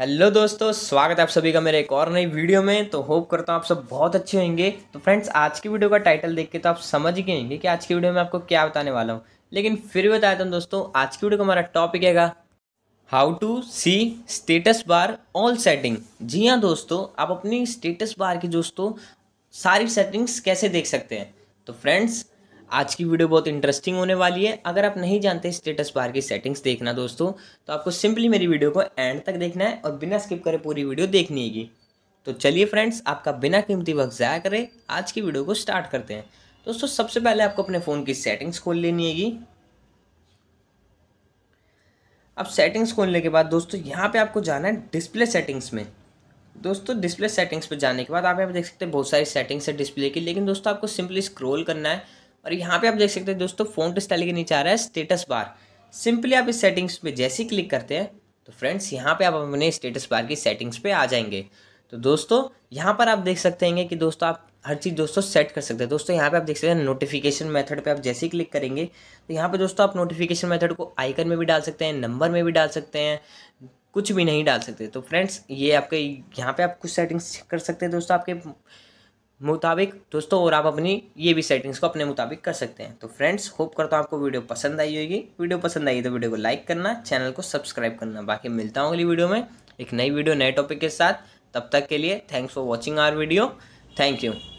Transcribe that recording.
hello दोस्तों स्वागत है आप सभी का मेरे एक और नई वीडियो में तो होप करता हूँ आप सब बहुत अच्छे होंगे तो फ्रेंड्स आज की वीडियो का टाइटल देख के तो आप समझ गए होंगे कि आज की वीडियो में आपको क्या बताने वाला हूँ लेकिन फिर भी बताता हूँ दोस्तों आज की वीडियो का हमारा टॉपिक है how to see status bar all setting जी हाँ दोस्तों आप अपनी स्टेटस बार की दोस्तों सारी सेटिंग्स कैसे देख सकते हैं तो फ्रेंड्स आज की वीडियो बहुत इंटरेस्टिंग होने वाली है अगर आप नहीं जानते स्टेटस बार की सेटिंग्स देखना दोस्तों तो आपको सिंपली मेरी वीडियो को एंड तक देखना है और बिना स्किप करे पूरी वीडियो देखनी है तो चलिए फ्रेंड्स आपका बिना कीमती वक्त ज़ाया करें आज की वीडियो को स्टार्ट करते हैं दोस्तों सबसे पहले आपको अपने फ़ोन की सेटिंग्स खोल लेनी हैगी अब सेटिंग्स खोलने के बाद दोस्तों यहाँ पे आपको जाना है डिस्प्ले सेटिंग्स में दोस्तों डिस्प्ले सेटिंग्स पे जाने के बाद आप यहाँ पे देख सकते हैं बहुत सारी सेटिंग्स है डिस्प्ले की लेकिन दोस्तों आपको सिंपली स्क्रॉल करना है और यहाँ पे आप देख सकते हैं दोस्तों फोन स्टाइल के नीचे आ रहा है स्टेटस बार सिंपली आप इस सेटिंग्स पे जैसे ही क्लिक करते हैं तो फ्रेंड्स यहाँ पे आप अपने स्टेटस बार की सेटिंग्स पे आ जाएंगे तो दोस्तों यहाँ पर आप देख सकते हैं कि दोस्तों आप हर चीज़ दोस्तों सेट कर सकते हैं दोस्तों यहाँ पे आप देख सकते हैं नोटिफिकेशन मेथड पे आप जैसे ही क्लिक करेंगे तो यहाँ पे दोस्तों आप नोटिफिकेशन मेथड को आइकन में भी डाल सकते हैं नंबर में भी डाल सकते हैं कुछ भी नहीं डाल सकते तो फ्रेंड्स ये आपके यहाँ पे आप कुछ सेटिंग्स कर सकते हैं दोस्तों आपके मुताबिक दोस्तों और आप अपनी ये भी सेटिंग्स को अपने मुताबिक कर सकते हैं तो फ्रेंड्स होप करता हूँ आपको वीडियो पसंद आई होगी वीडियो पसंद आई तो वीडियो को लाइक करना चैनल को सब्सक्राइब करना बाकी मिलता हूँ अगली वीडियो में एक नई वीडियो नए टॉपिक के साथ तब तक के लिए thanks for watching our video thank you